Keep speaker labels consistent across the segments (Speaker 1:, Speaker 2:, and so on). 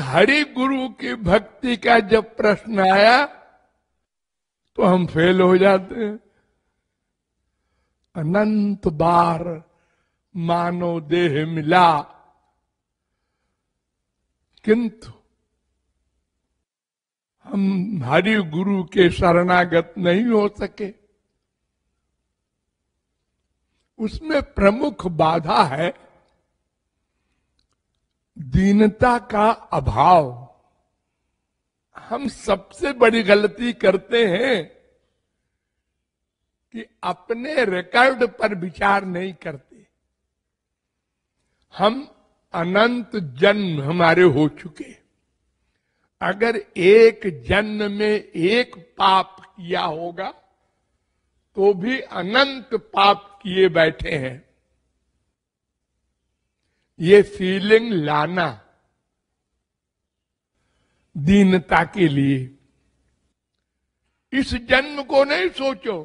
Speaker 1: हरि गुरु की भक्ति का जब प्रश्न आया तो हम फेल हो जाते हैं अनंत बार मानो देह मिला किंतु हम हरि गुरु के शरणागत नहीं हो सके उसमें प्रमुख बाधा है दीनता का अभाव हम सबसे बड़ी गलती करते हैं कि अपने रिकॉर्ड पर विचार नहीं करते हम अनंत जन्म हमारे हो चुके अगर एक जन्म में एक पाप किया होगा तो भी अनंत पाप किए बैठे हैं ये फीलिंग लाना दीनता के लिए इस जन्म को नहीं सोचो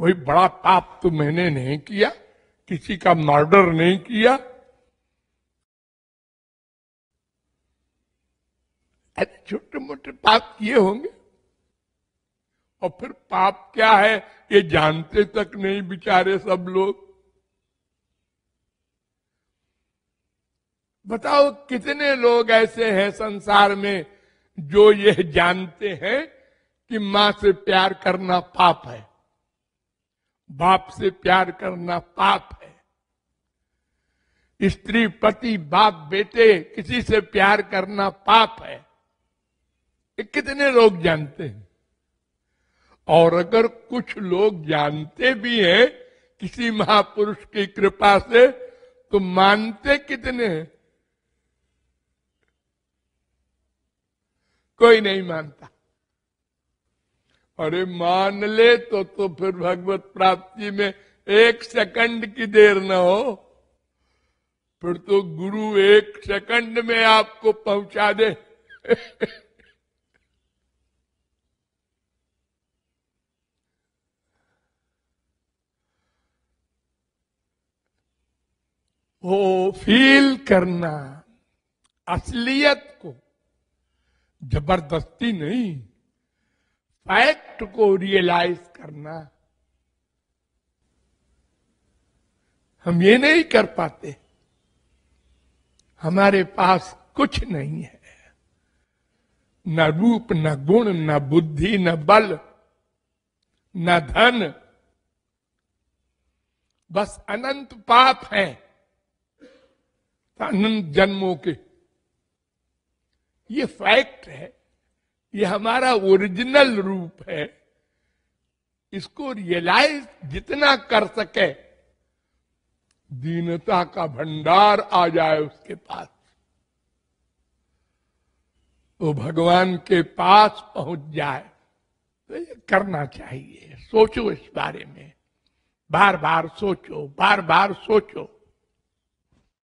Speaker 1: कोई बड़ा पाप तो मैंने नहीं किया किसी का मर्डर नहीं किया अरे छोटे मोटे पाप किए होंगे और फिर पाप क्या है ये जानते तक नहीं बिचारे सब लोग बताओ कितने लोग ऐसे हैं संसार में जो ये जानते हैं कि मां से प्यार करना पाप है बाप से प्यार करना पाप है स्त्री पति बाप बेटे किसी से प्यार करना पाप है ये कितने लोग जानते हैं और अगर कुछ लोग जानते भी हैं किसी महापुरुष की कृपा से तो मानते कितने हैं कोई नहीं मानता अरे मान ले तो तो फिर भगवत प्राप्ति में एक सेकंड की देर न हो फिर तो गुरु एक सेकंड में आपको पहुंचा दे वो फील करना असलियत को जबरदस्ती नहीं फैक्ट को रियलाइज करना हम ये नहीं कर पाते हमारे पास कुछ नहीं है न रूप न गुण न बुद्धि न बल न धन बस अनंत पाप हैं अनंत जन्मों के ये फैक्ट है ये हमारा ओरिजिनल रूप है इसको रियलाइज जितना कर सके दीनता का भंडार आ जाए उसके पास वो भगवान के पास पहुंच जाए तो ये करना चाहिए सोचो इस बारे में बार बार सोचो बार बार सोचो